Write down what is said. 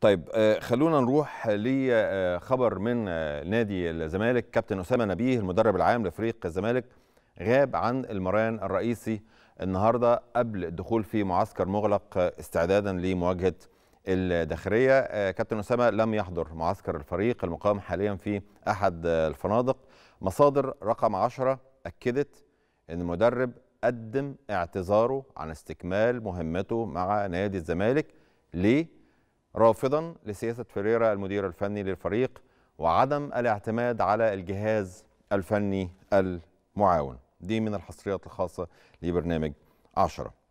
طيب آه، خلونا نروح لخبر آه، من آه، نادي الزمالك كابتن اسامه نبيه المدرب العام لفريق الزمالك غاب عن المران الرئيسي النهارده قبل الدخول في معسكر مغلق استعدادا لمواجهه الداخليه كابتن اسامه لم يحضر معسكر الفريق المقام حاليا في احد الفنادق مصادر رقم 10 اكدت ان المدرب قدم اعتذاره عن استكمال مهمته مع نادي الزمالك ليه رافضا لسياسة فريرا المدير الفني للفريق وعدم الاعتماد على الجهاز الفني المعاون دي من الحصريات الخاصة لبرنامج عشرة